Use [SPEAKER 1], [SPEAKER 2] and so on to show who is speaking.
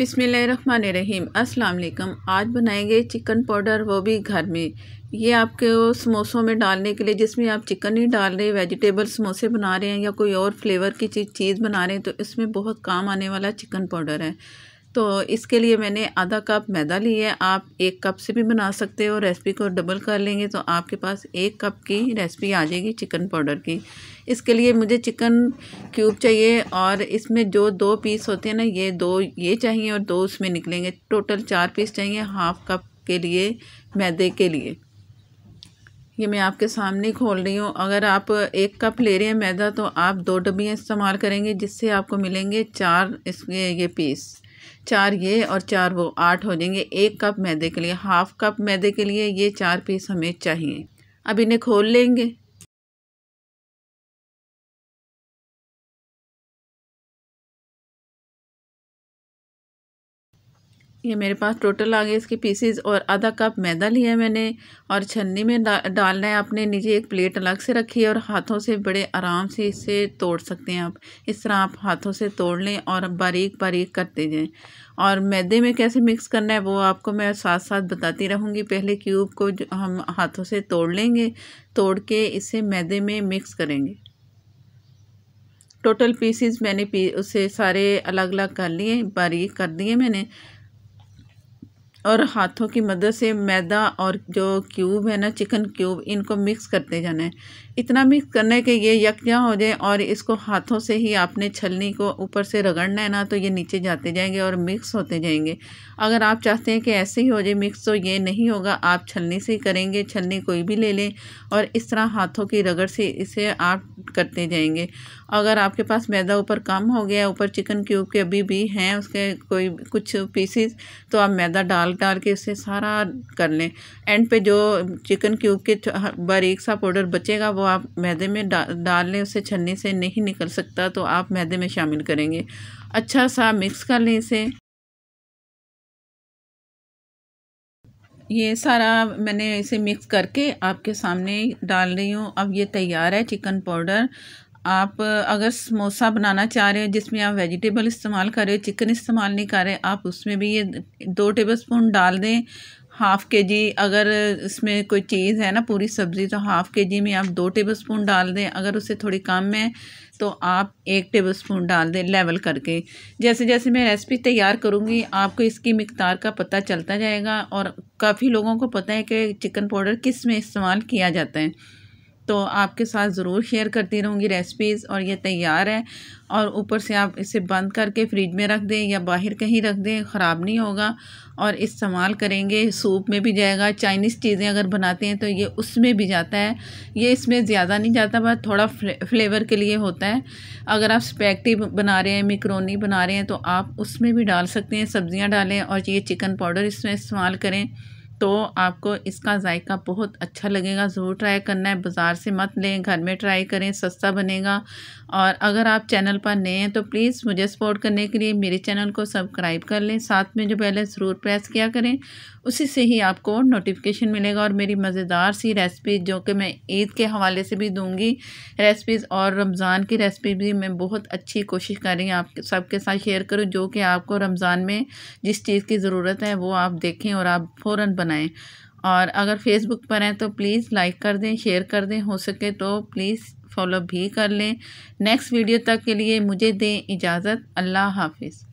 [SPEAKER 1] रहीम अस्सलाम आज बनाएंगे चिकन पाउडर वो भी घर में ये आपके समोसों में डालने के लिए जिसमें आप चिकन नहीं डाल रहे वेजिटेबल समोसे बना रहे हैं या कोई और फ्लेवर की चीज़ चीज़ बना रहे हैं तो इसमें बहुत काम आने वाला चिकन पाउडर है तो इसके लिए मैंने आधा कप मैदा लिया है आप एक कप से भी बना सकते हो रेसिपी को डबल कर लेंगे तो आपके पास एक कप की रेसिपी आ जाएगी चिकन पाउडर की इसके लिए मुझे चिकन क्यूब चाहिए और इसमें जो दो पीस होते हैं ना ये दो ये चाहिए और दो उसमें निकलेंगे टोटल चार पीस चाहिए हाफ कप के लिए मैदे के लिए ये मैं आपके सामने खोल रही हूँ अगर आप एक कप ले रहे हैं मैदा तो आप दो डब्बियाँ इस्तेमाल करेंगे जिससे आपको मिलेंगे चार इसके ये पीस चार ये और चार वो आठ हो जाएंगे एक कप मैदे के लिए हाफ कप मैदे के लिए ये चार पीस हमें चाहिए अब इन्हें खोल लेंगे ये मेरे पास टोटल आ गए इसके पीसेस और आधा कप मैदा लिया है मैंने और छन्नी में डा, डालना है आपने नीचे एक प्लेट अलग से रखी है और हाथों से बड़े आराम से इसे तोड़ सकते हैं आप इस तरह आप हाथों से तोड़ लें और बारीक बारीक करते जाएं और मैदे में कैसे मिक्स करना है वो आपको मैं साथ साथ बताती रहूँगी पहले क्यूब को हम हाथों से तोड़ लेंगे तोड़ के इसे मैदे में मिक्स करेंगे टोटल पीसीज मैंने पी उसे सारे अलग अलग कर लिए बारीक कर दिए मैंने और हाथों की मदद से मैदा और जो क्यूब है ना चिकन क्यूब इनको मिक्स करते जाना है इतना मिक्स करना है कि ये यकजा हो जाए और इसको हाथों से ही आपने छलनी को ऊपर से रगड़ना है ना तो ये नीचे जाते जाएंगे और मिक्स होते जाएंगे अगर आप चाहते हैं कि ऐसे ही हो जाए मिक्स तो ये नहीं होगा आप छलनी से ही करेंगे छलनी कोई भी ले लें और इस तरह हाथों की रगड़ से इसे आप करते जाएंगे अगर आपके पास मैदा ऊपर कम हो गया ऊपर चिकन क्यूब के अभी भी हैं उसके कोई कुछ पीसीस तो आप मैदा डाल डाल के इसे सारा कर लें एंड पे जो चिकन क्यूब के बारीक सा पाउडर बचेगा वो आप मैदे में डा, डाल लें उसे छन्नी से नहीं निकल सकता तो आप मैदे में शामिल करेंगे अच्छा सा मिक्स कर लें इसे ये सारा मैंने इसे मिक्स करके आपके सामने डाल रही हूँ अब ये तैयार है चिकन पाउडर आप अगर समोसा बनाना चाह रहे हैं जिसमें आप वेजिटेबल इस्तेमाल कर रहे हो चिकन इस्तेमाल नहीं कर रहे आप उसमें भी ये दो टेबल स्पून डाल दें हाफ़ के जी अगर इसमें कोई चीज़ है ना पूरी सब्ज़ी तो हाफ़ के जी में आप दो टेबल स्पून डाल दें अगर उससे थोड़ी कम है तो आप एक टेबल स्पून डाल दें लेवल करके जैसे जैसे मैं रेसिपी तैयार करूँगी आपको इसकी मकदार का पता चलता जाएगा और काफ़ी लोगों को पता है कि चिकन पाउडर किस में इस्तेमाल किया जाता है तो आपके साथ ज़रूर शेयर करती रहूँगी रेसिपीज़ और ये तैयार है और ऊपर से आप इसे बंद करके फ्रिज में रख दें या बाहर कहीं रख दें ख़राब नहीं होगा और इस्तेमाल करेंगे सूप में भी जाएगा चाइनीज़ चीज़ें अगर बनाते हैं तो ये उसमें भी जाता है ये इसमें ज़्यादा नहीं जाता बस थोड़ा फ्लेवर के लिए होता है अगर आप स्पैक्टी बना रहे हैं मिक्रोनी बना रहे हैं तो आप उसमें भी डाल सकते हैं सब्ज़ियाँ डालें और ये चिकन पाउडर इसमें इस्तेमाल करें तो आपको इसका जायका बहुत अच्छा लगेगा ज़रूर ट्राई करना है बाज़ार से मत लें घर में ट्राई करें सस्ता बनेगा और अगर आप चैनल पर नए हैं तो प्लीज़ मुझे सपोर्ट करने के लिए मेरे चैनल को सब्सक्राइब कर लें साथ में जो बेल है ज़रूर प्रेस किया करें उसी से ही आपको नोटिफिकेशन मिलेगा और मेरी मज़ेदार सी रेसिपी जो कि मैं ईद के हवाले से भी दूँगी रेसिपीज़ और रमज़ान की रेसिपी भी मैं बहुत अच्छी कोशिश कर रही हूँ आप सबके साथ शेयर करूँ जो कि आपको रमज़ान में जिस चीज़ की ज़रूरत है वो आप देखें और आप फ़ौर बना बनाएं और अगर फेसबुक पर हैं तो प्लीज़ लाइक कर दें शेयर कर दें हो सके तो प्लीज़ फॉलो भी कर लें नेक्स्ट वीडियो तक के लिए मुझे दें इजाज़त अल्लाह हाफिज़